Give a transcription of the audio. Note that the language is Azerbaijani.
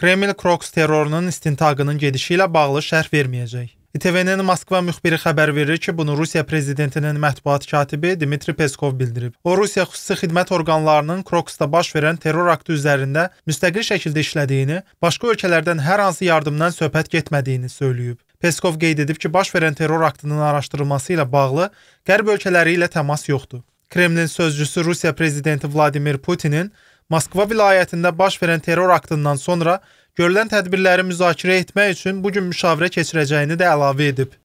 Kreml Kroks terrorunun istintaqının gedişi ilə bağlı şərh verməyəcək. ITV-nin Moskva müxbiri xəbər verir ki, bunu Rusiya prezidentinin mətbuat katibi Dmitri Peskov bildirib. O, Rusiya xüsusi xidmət orqanlarının Kroksda baş verən terror aktı üzərində müstəqil şəkildə işlədiyini, başqa ölkələrdən hər hansı yardımdan söhbət getmədiyini söyləyib. Peskov qeyd edib ki, baş verən terror aktının araşdırılması ilə bağlı Qərb ölkələri ilə təmas yoxdur. Kremlin sözcüsü Rusiya prezidenti Vladimir Putinin Moskva vilayətində baş verən terror aktından sonra görülən tədbirləri müzakirə etmək üçün bu gün müşavirə keçirəcəyini də əlavə edib.